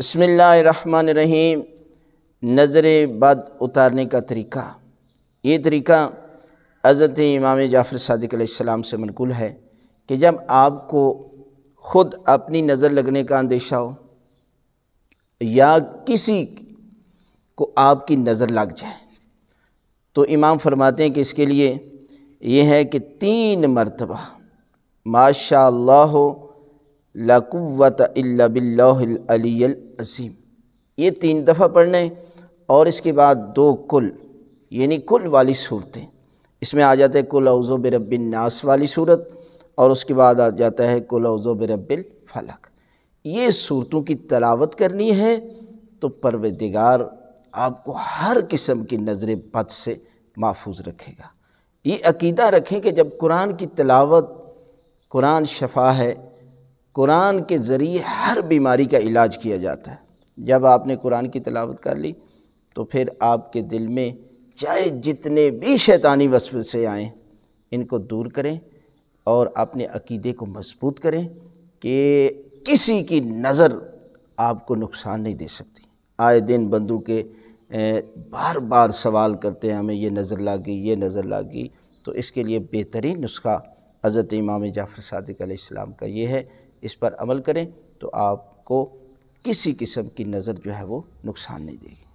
बसमीम नज़र बद उतारने का तरीका ये तरीका हज़रत इमाम जाफ़र सदक़ से मनकूल है कि जब आपको ख़ुद अपनी नज़र लगने का अंदेशा हो या किसी को आपकी नज़र लग जाए तो इमाम फरमाते हैं कि इसके लिए ये है कि तीन मरतबा माशा लकुवत अल्ला अज़ीम ये तीन दफ़ा पढ़ने और इसके बाद दो कुल यानी कुल वाली सूरतें इसमें आ जाते है कुल अवज़ो नास वाली सूरत और उसके बाद आ जाता है कुल अवज़ो बरबिल फलक ये सूरतों की तलावत करनी है तो परवदिगार आपको हर किस्म की नज़र बद से महफूज रखेगा ये अकीदा रखें कि जब कुरान की तलावत कुरान शफा है कुरान के ज़रिए हर बीमारी का इलाज किया जाता है जब आपने कुरान की तलावत कर ली तो फिर आपके दिल में चाहे जितने भी शैतानी से आएँ इनको दूर करें और अपने अकीदे को मजबूत करें कि किसी की नज़र आपको नुकसान नहीं दे सकती आए दिन बंदू के बार बार सवाल करते हैं हमें ये नज़र लागी ये नज़र लागी तो इसके लिए बेहतरीन नुस्खा हज़रत इमाम जाफ़र सदक का ये है इस पर अमल करें तो आपको किसी किस्म की नज़र जो है वो नुकसान नहीं देगी